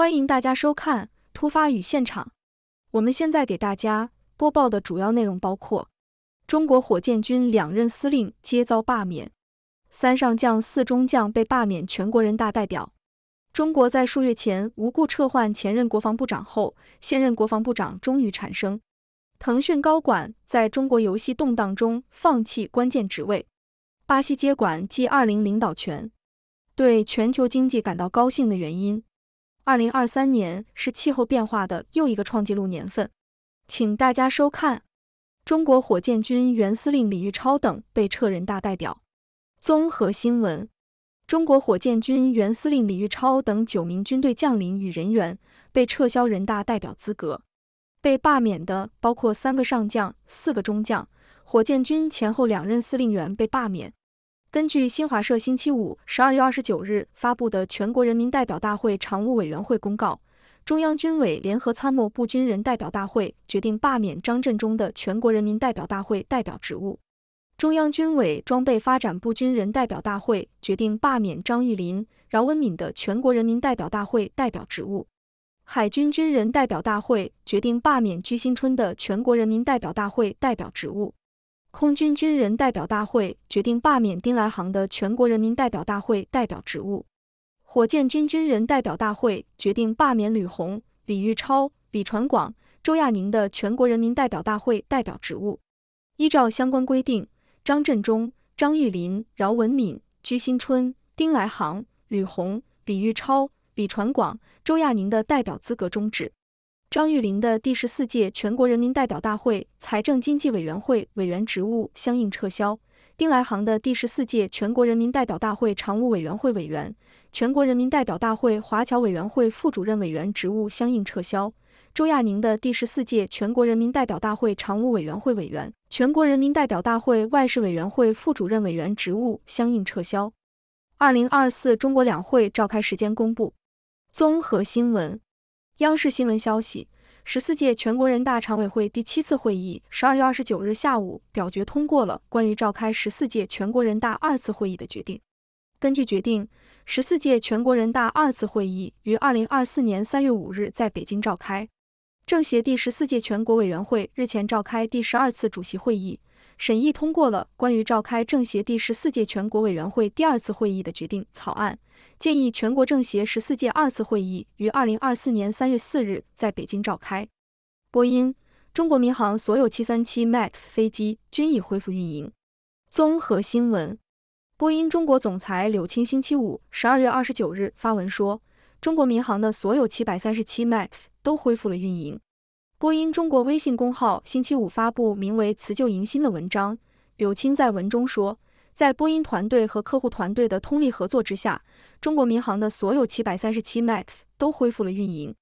欢迎大家收看《突发与现场》。我们现在给大家播报的主要内容包括：中国火箭军两任司令皆遭罢免，三上将、四中将被罢免全国人大代表；中国在数月前无故撤换前任国防部长后，现任国防部长终于产生；腾讯高管在中国游戏动荡中放弃关键职位；巴西接管 G 二零领导权，对全球经济感到高兴的原因。二零二三年是气候变化的又一个创纪录年份，请大家收看。中国火箭军原司令李玉超等被撤人大代表。综合新闻：中国火箭军原司令李玉超等九名军队将领与人员被撤销人大代表资格。被罢免的包括三个上将、四个中将，火箭军前后两任司令员被罢免。根据新华社星期五十二月二十九日发布的全国人民代表大会常务委员会公告，中央军委联合参谋部军人代表大会决定罢免张振中的全国人民代表大会代表职务；中央军委装备发展部军人代表大会决定罢免张玉林、饶文敏的全国人民代表大会代表职务；海军军人代表大会决定罢免鞠新春的全国人民代表大会代表职务。空军军人代表大会决定罢免丁来航的全国人民代表大会代表职务，火箭军军人代表大会决定罢免吕红、李玉超、李传广、周亚宁的全国人民代表大会代表职务。依照相关规定，张振中、张玉林、饶文敏、鞠新春、丁来航、吕红、李玉超、李传广、周亚宁的代表资格终止。张玉林的第十四届全国人民代表大会财政经济委员会委员职务相应撤销，丁来航的第十四届全国人民代表大会常务委员会委员、全国人民代表大会华侨委员会副主任委员职务相应撤销，周亚宁的第十四届全国人民代表大会常务委员会委员、全国人民代表大会外事委员会副主任委员职务相应撤销。二零二四中国两会召开时间公布，综合新闻。央视新闻消息，十四届全国人大常委会第七次会议十二月二十九日下午表决通过了关于召开十四届全国人大二次会议的决定。根据决定，十四届全国人大二次会议于二零二四年三月五日在北京召开。政协第十四届全国委员会日前召开第十二次主席会议。审议通过了关于召开政协第十四届全国委员会第二次会议的决定草案，建议全国政协十四届二次会议于二零二四年三月四日在北京召开。波音，中国民航所有七三七 MAX 飞机均已恢复运营。综合新闻，波音中国总裁柳青星期五十二月二十九日发文说，中国民航的所有七百三十七 MAX 都恢复了运营。波音中国微信公号星期五发布名为《辞旧迎新》的文章。柳青在文中说，在波音团队和客户团队的通力合作之下，中国民航的所有737 MAX 都恢复了运营。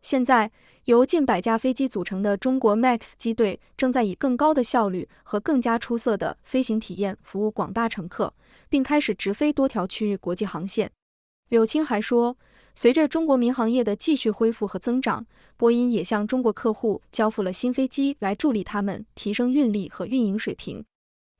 现在，由近百架飞机组成的中国 MAX 机队正在以更高的效率和更加出色的飞行体验服务广大乘客，并开始直飞多条区域国际航线。柳青还说。随着中国民航业的继续恢复和增长，波音也向中国客户交付了新飞机，来助力他们提升运力和运营水平。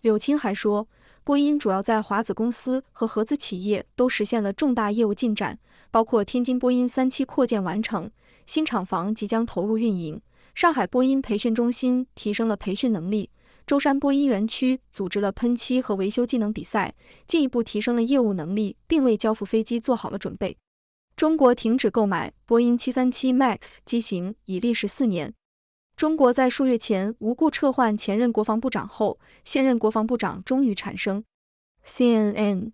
柳青还说，波音主要在华子公司和合资企业都实现了重大业务进展，包括天津波音三期扩建完成，新厂房即将投入运营；上海波音培训中心提升了培训能力；舟山波音园区组织了喷漆和维修技能比赛，进一步提升了业务能力，并为交付飞机做好了准备。中国停止购买波音七三七 MAX 机型已历时四年。中国在数月前无故撤换前任国防部长后，现任国防部长终于产生。CNN：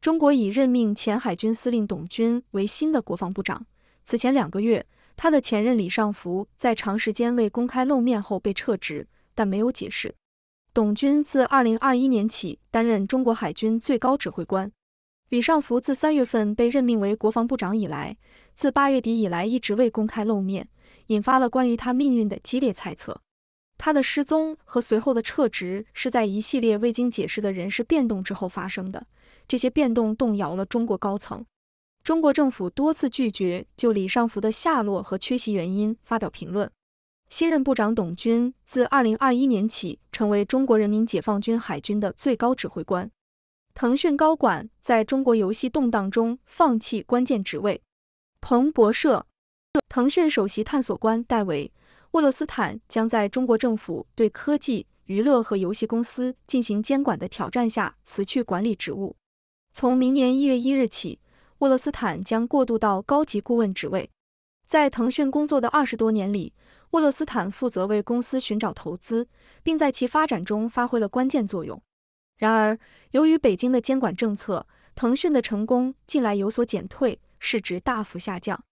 中国已任命前海军司令董军为新的国防部长。此前两个月，他的前任李尚福在长时间未公开露面后被撤职，但没有解释。董军自二零二一年起担任中国海军最高指挥官。李尚福自三月份被任命为国防部长以来，自八月底以来一直未公开露面，引发了关于他命运的激烈猜测。他的失踪和随后的撤职是在一系列未经解释的人事变动之后发生的，这些变动动摇了中国高层。中国政府多次拒绝就李尚福的下落和缺席原因发表评论。新任部长董军自二零二一年起成为中国人民解放军海军的最高指挥官。腾讯高管在中国游戏动荡中放弃关键职位。彭博社，腾讯首席探索官戴维·沃勒斯坦将在中国政府对科技、娱乐和游戏公司进行监管的挑战下辞去管理职务。从明年一月一日起，沃勒斯坦将过渡到高级顾问职位。在腾讯工作的二十多年里，沃勒斯坦负责为公司寻找投资，并在其发展中发挥了关键作用。然而，由于北京的监管政策，腾讯的成功近来有所减退，市值大幅下降。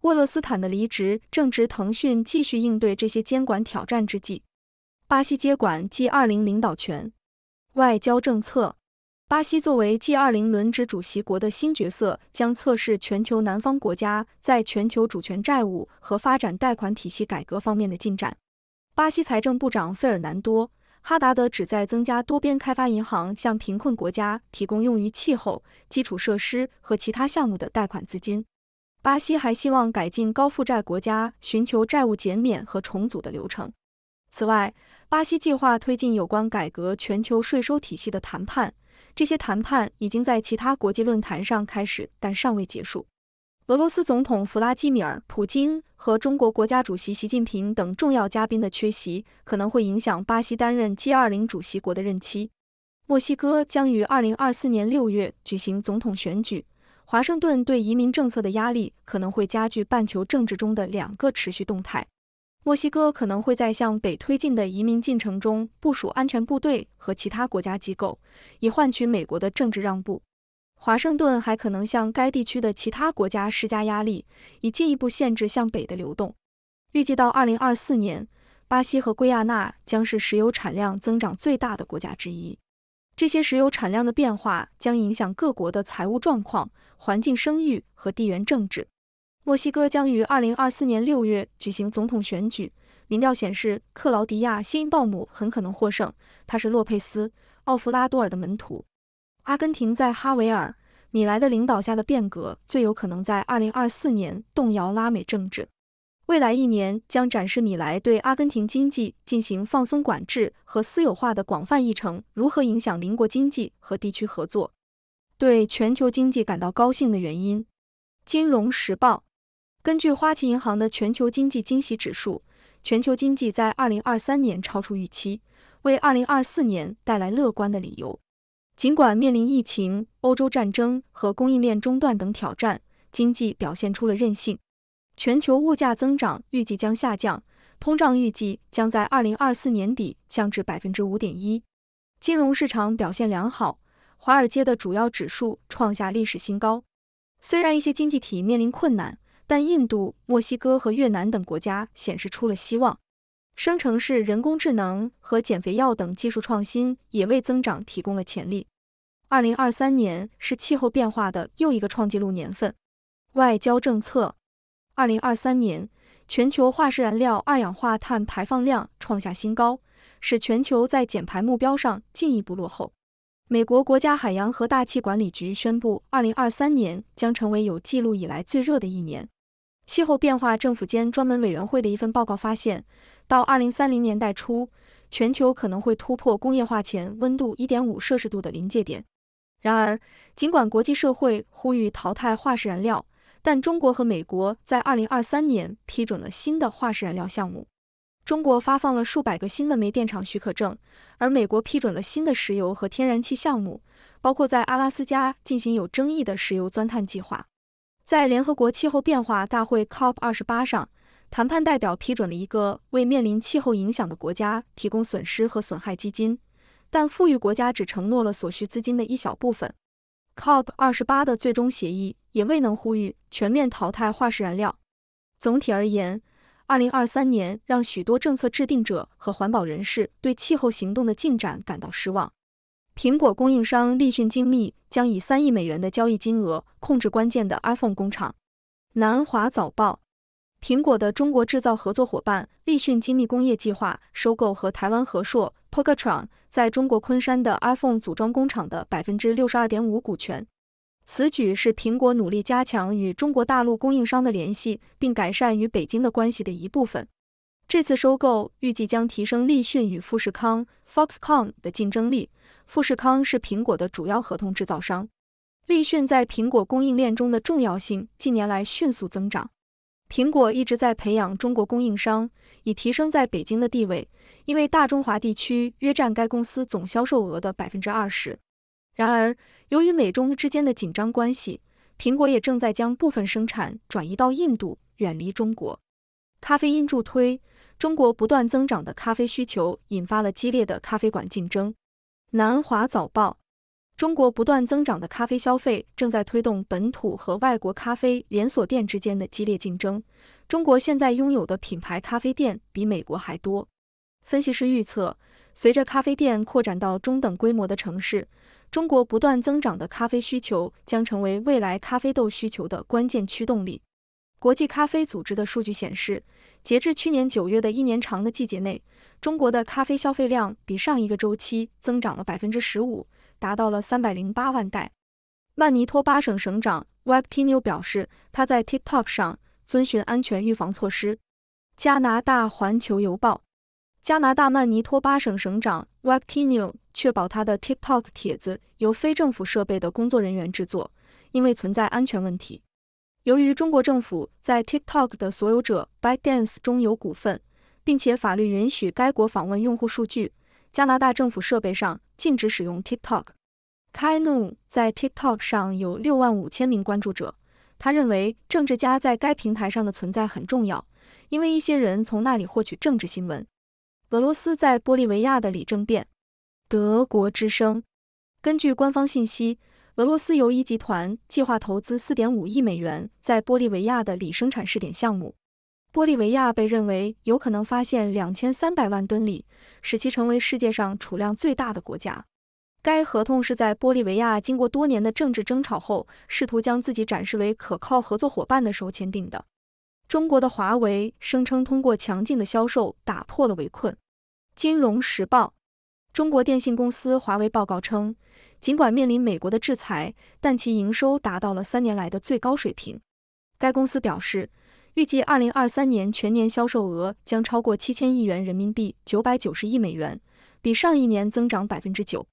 沃勒斯坦的离职正值腾讯继续应对这些监管挑战之际。巴西接管 G20 领导权，外交政策。巴西作为 G20 轮值主席国的新角色，将测试全球南方国家在全球主权债务和发展贷款体系改革方面的进展。巴西财政部长费尔南多。哈达德旨在增加多边开发银行向贫困国家提供用于气候、基础设施和其他项目的贷款资金。巴西还希望改进高负债国家寻求债务减免和重组的流程。此外，巴西计划推进有关改革全球税收体系的谈判，这些谈判已经在其他国际论坛上开始，但尚未结束。俄罗斯总统弗拉基米尔·普京和中国国家主席习近平等重要嘉宾的缺席，可能会影响巴西担任 G20 主席国的任期。墨西哥将于2024年6月举行总统选举，华盛顿对移民政策的压力可能会加剧半球政治中的两个持续动态。墨西哥可能会在向北推进的移民进程中部署安全部队和其他国家机构，以换取美国的政治让步。华盛顿还可能向该地区的其他国家施加压力，以进一步限制向北的流动。预计到2024年，巴西和圭亚那将是石油产量增长最大的国家之一。这些石油产量的变化将影响各国的财务状况、环境声誉和地缘政治。墨西哥将于2024年6月举行总统选举，民调显示克劳迪亚·新鲍姆很可能获胜，他是洛佩斯·奥弗拉多尔的门徒。阿根廷在哈维尔·米莱的领导下的变革最有可能在二零二四年动摇拉美政治。未来一年将展示米莱对阿根廷经济进行放松管制和私有化的广泛议程如何影响邻国经济和地区合作。对全球经济感到高兴的原因，《金融时报》根据花旗银行的全球经济惊喜指数，全球经济在二零二三年超出预期，为二零二四年带来乐观的理由。尽管面临疫情、欧洲战争和供应链中断等挑战，经济表现出了韧性。全球物价增长预计将下降，通胀预计将在二零二四年底降至百分之五点一。金融市场表现良好，华尔街的主要指数创下历史新高。虽然一些经济体面临困难，但印度、墨西哥和越南等国家显示出了希望。生成式人工智能和减肥药等技术创新也为增长提供了潜力。二零二三年是气候变化的又一个创纪录年份。外交政策：二零二三年，全球化石燃料二氧化碳排放量创下新高，使全球在减排目标上进一步落后。美国国家海洋和大气管理局宣布，二零二三年将成为有记录以来最热的一年。气候变化政府间专门委员会的一份报告发现，到二零三零年代初，全球可能会突破工业化前温度一点五摄氏度的临界点。然而，尽管国际社会呼吁淘汰化石燃料，但中国和美国在2023年批准了新的化石燃料项目。中国发放了数百个新的煤电厂许可证，而美国批准了新的石油和天然气项目，包括在阿拉斯加进行有争议的石油钻探计划。在联合国气候变化大会 COP28 上，谈判代表批准了一个为面临气候影响的国家提供损失和损害基金。但富裕国家只承诺了所需资金的一小部分。COP 28的最终协议也未能呼吁全面淘汰化石燃料。总体而言，2023年让许多政策制定者和环保人士对气候行动的进展感到失望。苹果供应商立讯精密将以三亿美元的交易金额控制关键的 iPhone 工厂。南华早报。苹果的中国制造合作伙伴立讯精密工业计划收购和台湾和硕 p o k e t r o n 在中国昆山的 iPhone 组装工厂的百分之六十二点五股权。此举是苹果努力加强与中国大陆供应商的联系，并改善与北京的关系的一部分。这次收购预计将提升立讯与富士康 （Foxconn） 的竞争力。富士康是苹果的主要合同制造商。立讯在苹果供应链中的重要性近年来迅速增长。苹果一直在培养中国供应商，以提升在北京的地位，因为大中华地区约占该公司总销售额的百分之二十。然而，由于美中之间的紧张关系，苹果也正在将部分生产转移到印度，远离中国。咖啡因助推中国不断增长的咖啡需求，引发了激烈的咖啡馆竞争。南华早报。中国不断增长的咖啡消费正在推动本土和外国咖啡连锁店之间的激烈竞争。中国现在拥有的品牌咖啡店比美国还多。分析师预测，随着咖啡店扩展到中等规模的城市，中国不断增长的咖啡需求将成为未来咖啡豆需求的关键驱动力。国际咖啡组织的数据显示，截至去年九月的一年长的季节内，中国的咖啡消费量比上一个周期增长了百分之十五。达到了三百零八万代。曼尼托巴省省长 Webkinu 表示，他在 TikTok 上遵循安全预防措施。加拿大环球邮报：加拿大曼尼托巴省省长 Webkinu 确保他的 TikTok 帖子由非政府设备的工作人员制作，因为存在安全问题。由于中国政府在 TikTok 的所有者 ByteDance 中有股份，并且法律允许该国访问用户数据。加拿大政府设备上禁止使用 TikTok。k a i n n 在 TikTok 上有六万五千名关注者。他认为政治家在该平台上的存在很重要，因为一些人从那里获取政治新闻。俄罗斯在玻利维亚的里政变。德国之声根据官方信息，俄罗斯游一集团计划投资四点五亿美元在玻利维亚的锂生产试点项目。玻利维亚被认为有可能发现两千三百万吨锂，使其成为世界上储量最大的国家。该合同是在玻利维亚经过多年的政治争吵后，试图将自己展示为可靠合作伙伴的时候签订的。中国的华为声称通过强劲的销售打破了围困。《金融时报》中国电信公司华为报告称，尽管面临美国的制裁，但其营收达到了三年来的最高水平。该公司表示。预计二零二三年全年销售额将超过七千亿元人民币九百九十亿美元，比上一年增长百分之九。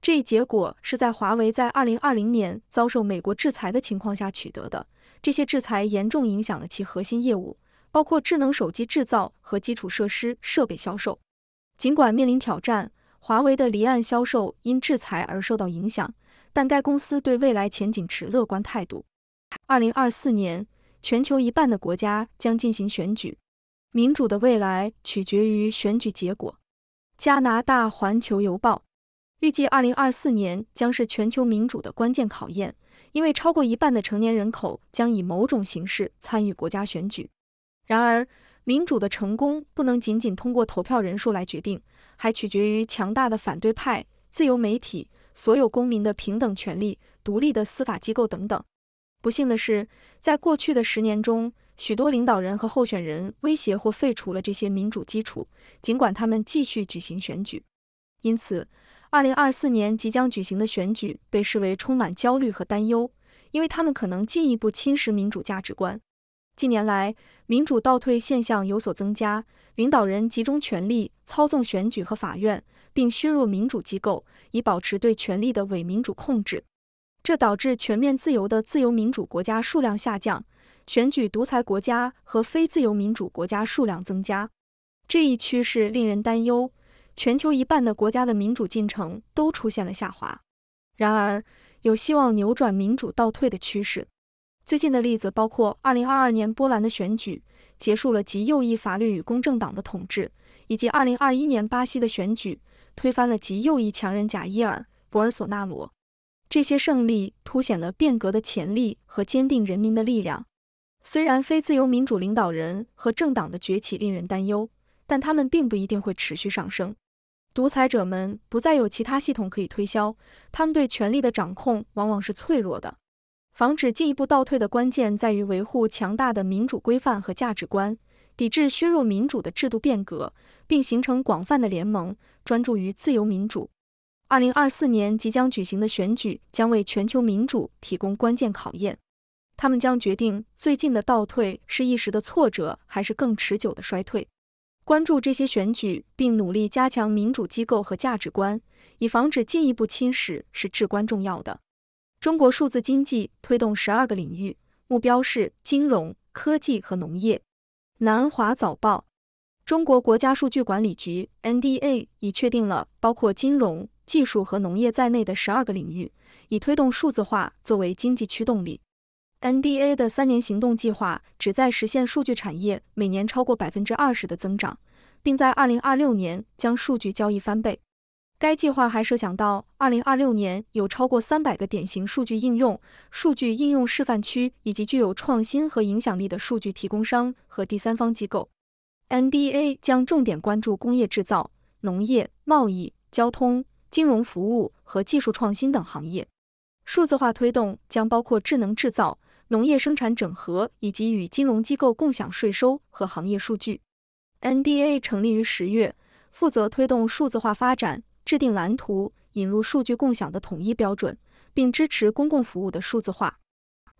这一结果是在华为在二零二零年遭受美国制裁的情况下取得的。这些制裁严重影响了其核心业务，包括智能手机制造和基础设施设备销售。尽管面临挑战，华为的离岸销售因制裁而受到影响，但该公司对未来前景持乐观态度。二零二四年。全球一半的国家将进行选举，民主的未来取决于选举结果。加拿大《环球邮报》预计，二零二四年将是全球民主的关键考验，因为超过一半的成年人口将以某种形式参与国家选举。然而，民主的成功不能仅仅通过投票人数来决定，还取决于强大的反对派、自由媒体、所有公民的平等权利、独立的司法机构等等。不幸的是，在过去的十年中，许多领导人和候选人威胁或废除了这些民主基础，尽管他们继续举行选举。因此，二零二四年即将举行的选举被视为充满焦虑和担忧，因为他们可能进一步侵蚀民主价值观。近年来，民主倒退现象有所增加，领导人集中权力，操纵选举和法院，并削弱民主机构，以保持对权力的伪民主控制。这导致全面自由的自由民主国家数量下降，选举独裁国家和非自由民主国家数量增加。这一趋势令人担忧，全球一半的国家的民主进程都出现了下滑。然而，有希望扭转民主倒退的趋势。最近的例子包括2022年波兰的选举结束了极右翼法律与公正党的统治，以及2021年巴西的选举推翻了极右翼强人贾伊尔·博尔索纳罗。这些胜利凸显了变革的潜力和坚定人民的力量。虽然非自由民主领导人和政党的崛起令人担忧，但他们并不一定会持续上升。独裁者们不再有其他系统可以推销，他们对权力的掌控往往是脆弱的。防止进一步倒退的关键在于维护强大的民主规范和价值观，抵制削弱民主的制度变革，并形成广泛的联盟，专注于自由民主。二零二四年即将举行的选举将为全球民主提供关键考验。他们将决定最近的倒退是一时的挫折还是更持久的衰退。关注这些选举并努力加强民主机构和价值观，以防止进一步侵蚀是至关重要的。中国数字经济推动十二个领域，目标是金融科技和农业。南华早报，中国国家数据管理局 （NDA） 已确定了包括金融。技术和农业在内的十二个领域，以推动数字化作为经济驱动力。NDA 的三年行动计划旨在实现数据产业每年超过百分之二十的增长，并在二零二六年将数据交易翻倍。该计划还设想到二零二六年有超过三百个典型数据应用、数据应用示范区以及具有创新和影响力的数据提供商和第三方机构。NDA 将重点关注工业制造、农业、贸易、交通。金融服务和技术创新等行业，数字化推动将包括智能制造、农业生产整合以及与金融机构共享税收和行业数据。NDA 成立于十月，负责推动数字化发展，制定蓝图，引入数据共享的统一标准，并支持公共服务的数字化。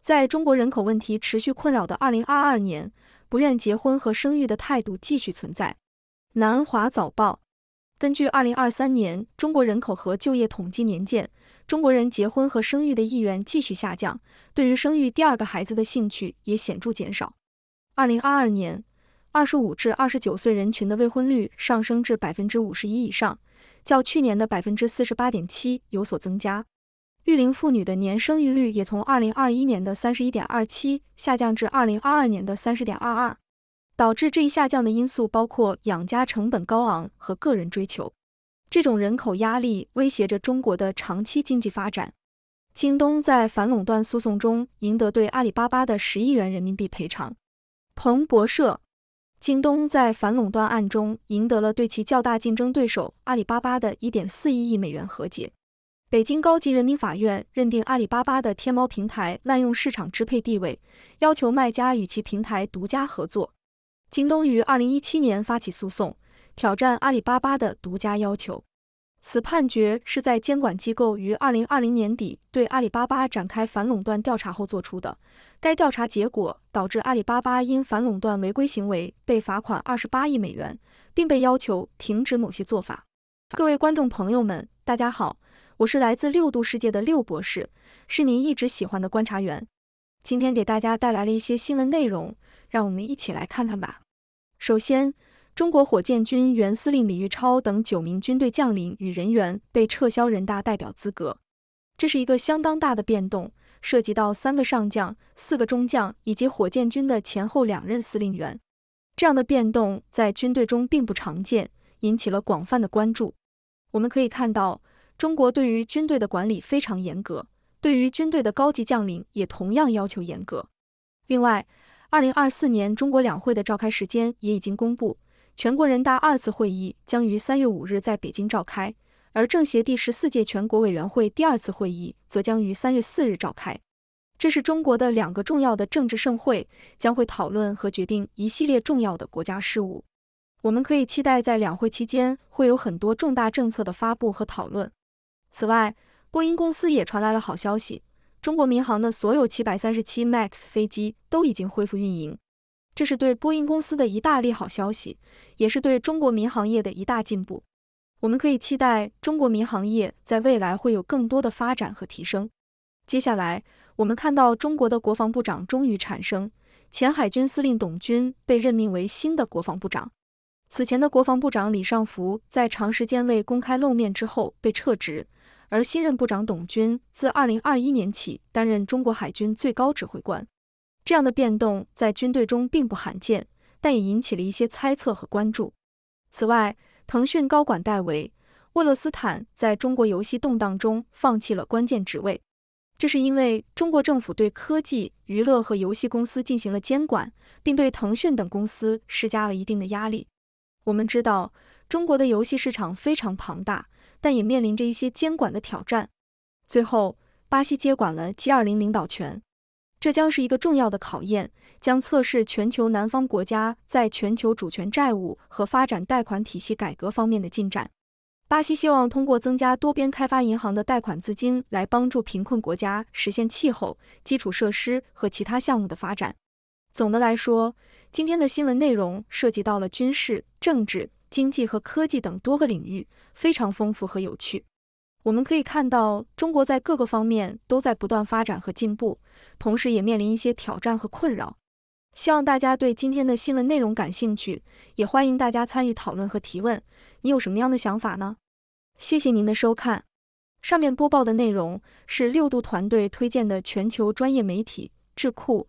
在中国人口问题持续困扰的二零二二年，不愿结婚和生育的态度继续存在。南华早报。根据二零二三年中国人口和就业统计年鉴，中国人结婚和生育的意愿继续下降，对于生育第二个孩子的兴趣也显著减少。二零二二年，二十五至二十九岁人群的未婚率上升至百分之五十一以上，较去年的百分之四十八点七有所增加。育龄妇女的年生育率也从二零二一年的三十一点二七下降至二零二二年的三十点二二。导致这一下降的因素包括养家成本高昂和个人追求。这种人口压力威胁着中国的长期经济发展。京东在反垄断诉讼中赢得对阿里巴巴的十亿元人民币赔偿。彭博社，京东在反垄断案中赢得了对其较大竞争对手阿里巴巴的一点四一亿美元和解。北京高级人民法院认定阿里巴巴的天猫平台滥用市场支配地位，要求卖家与其平台独家合作。京东于二零一七年发起诉讼，挑战阿里巴巴的独家要求。此判决是在监管机构于二零二零年底对阿里巴巴展开反垄断调查后做出的。该调查结果导致阿里巴巴因反垄断违规行为被罚款二十八亿美元，并被要求停止某些做法。各位观众朋友们，大家好，我是来自六度世界的六博士，是您一直喜欢的观察员。今天给大家带来了一些新闻内容。让我们一起来看看吧。首先，中国火箭军原司令李玉超等九名军队将领与人员被撤销人大代表资格，这是一个相当大的变动，涉及到三个上将、四个中将以及火箭军的前后两任司令员。这样的变动在军队中并不常见，引起了广泛的关注。我们可以看到，中国对于军队的管理非常严格，对于军队的高级将领也同样要求严格。另外，二零二四年中国两会的召开时间也已经公布，全国人大二次会议将于三月五日在北京召开，而政协第十四届全国委员会第二次会议则将于三月四日召开。这是中国的两个重要的政治盛会，将会讨论和决定一系列重要的国家事务。我们可以期待在两会期间会有很多重大政策的发布和讨论。此外，波音公司也传来了好消息。中国民航的所有七百三十七 Max 飞机都已经恢复运营，这是对波音公司的一大利好消息，也是对中国民航业的一大进步。我们可以期待中国民航业在未来会有更多的发展和提升。接下来，我们看到中国的国防部长终于产生，前海军司令董军被任命为新的国防部长。此前的国防部长李尚福在长时间未公开露面之后被撤职。而新任部长董军自二零二一年起担任中国海军最高指挥官，这样的变动在军队中并不罕见，但也引起了一些猜测和关注。此外，腾讯高管戴维·沃勒斯坦在中国游戏动荡中放弃了关键职位，这是因为中国政府对科技、娱乐和游戏公司进行了监管，并对腾讯等公司施加了一定的压力。我们知道，中国的游戏市场非常庞大。但也面临着一些监管的挑战。最后，巴西接管了 G20 领导权，这将是一个重要的考验，将测试全球南方国家在全球主权债务和发展贷款体系改革方面的进展。巴西希望通过增加多边开发银行的贷款资金，来帮助贫困国家实现气候、基础设施和其他项目的发展。总的来说，今天的新闻内容涉及到了军事、政治。经济和科技等多个领域非常丰富和有趣。我们可以看到，中国在各个方面都在不断发展和进步，同时也面临一些挑战和困扰。希望大家对今天的新闻内容感兴趣，也欢迎大家参与讨论和提问。你有什么样的想法呢？谢谢您的收看。上面播报的内容是六度团队推荐的全球专业媒体智库。